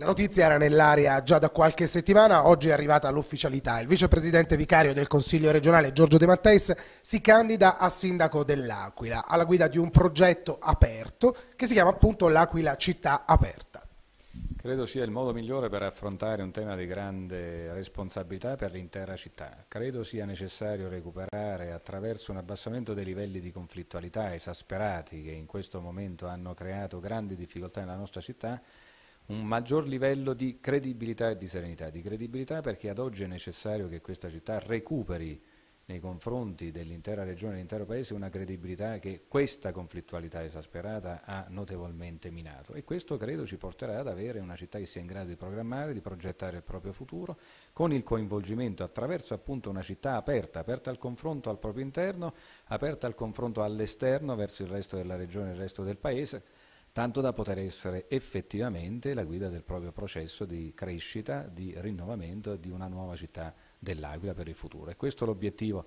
La notizia era nell'aria già da qualche settimana, oggi è arrivata l'ufficialità. Il vicepresidente vicario del Consiglio regionale Giorgio De Matteis si candida a sindaco dell'Aquila, alla guida di un progetto aperto che si chiama appunto l'Aquila Città Aperta. Credo sia il modo migliore per affrontare un tema di grande responsabilità per l'intera città. Credo sia necessario recuperare attraverso un abbassamento dei livelli di conflittualità esasperati che in questo momento hanno creato grandi difficoltà nella nostra città un maggior livello di credibilità e di serenità, di credibilità perché ad oggi è necessario che questa città recuperi nei confronti dell'intera regione, dell'intero paese, una credibilità che questa conflittualità esasperata ha notevolmente minato e questo credo ci porterà ad avere una città che sia in grado di programmare, di progettare il proprio futuro, con il coinvolgimento attraverso appunto una città aperta, aperta al confronto al proprio interno, aperta al confronto all'esterno verso il resto della regione e il resto del paese, tanto da poter essere effettivamente la guida del proprio processo di crescita, di rinnovamento di una nuova città dell'Aquila per il futuro. E questo è l'obiettivo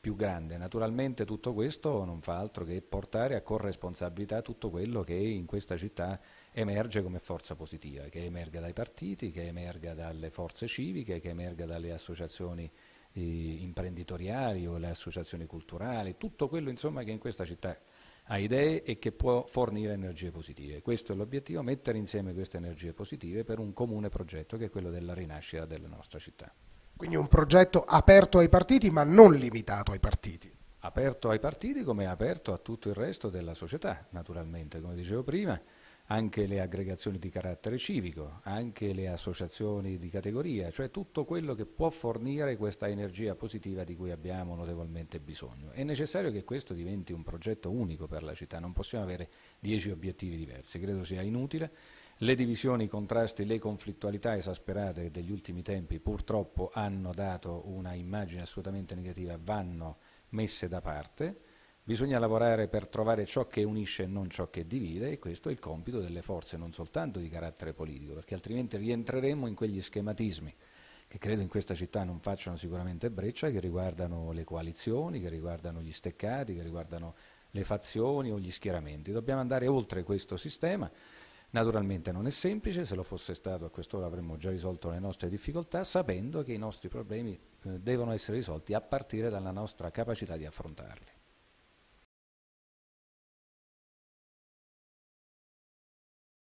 più grande. Naturalmente tutto questo non fa altro che portare a corresponsabilità tutto quello che in questa città emerge come forza positiva, che emerga dai partiti, che emerga dalle forze civiche, che emerga dalle associazioni eh, imprenditoriali o le associazioni culturali, tutto quello insomma, che in questa città ha idee e che può fornire energie positive. Questo è l'obiettivo, mettere insieme queste energie positive per un comune progetto che è quello della rinascita della nostra città. Quindi un progetto aperto ai partiti ma non limitato ai partiti. Aperto ai partiti come è aperto a tutto il resto della società, naturalmente, come dicevo prima anche le aggregazioni di carattere civico, anche le associazioni di categoria, cioè tutto quello che può fornire questa energia positiva di cui abbiamo notevolmente bisogno. È necessario che questo diventi un progetto unico per la città, non possiamo avere dieci obiettivi diversi, credo sia inutile. Le divisioni, i contrasti, le conflittualità esasperate degli ultimi tempi purtroppo hanno dato una immagine assolutamente negativa, vanno messe da parte Bisogna lavorare per trovare ciò che unisce e non ciò che divide e questo è il compito delle forze non soltanto di carattere politico, perché altrimenti rientreremo in quegli schematismi che credo in questa città non facciano sicuramente breccia, che riguardano le coalizioni, che riguardano gli steccati, che riguardano le fazioni o gli schieramenti. Dobbiamo andare oltre questo sistema. Naturalmente non è semplice, se lo fosse stato a quest'ora avremmo già risolto le nostre difficoltà, sapendo che i nostri problemi eh, devono essere risolti a partire dalla nostra capacità di affrontarli.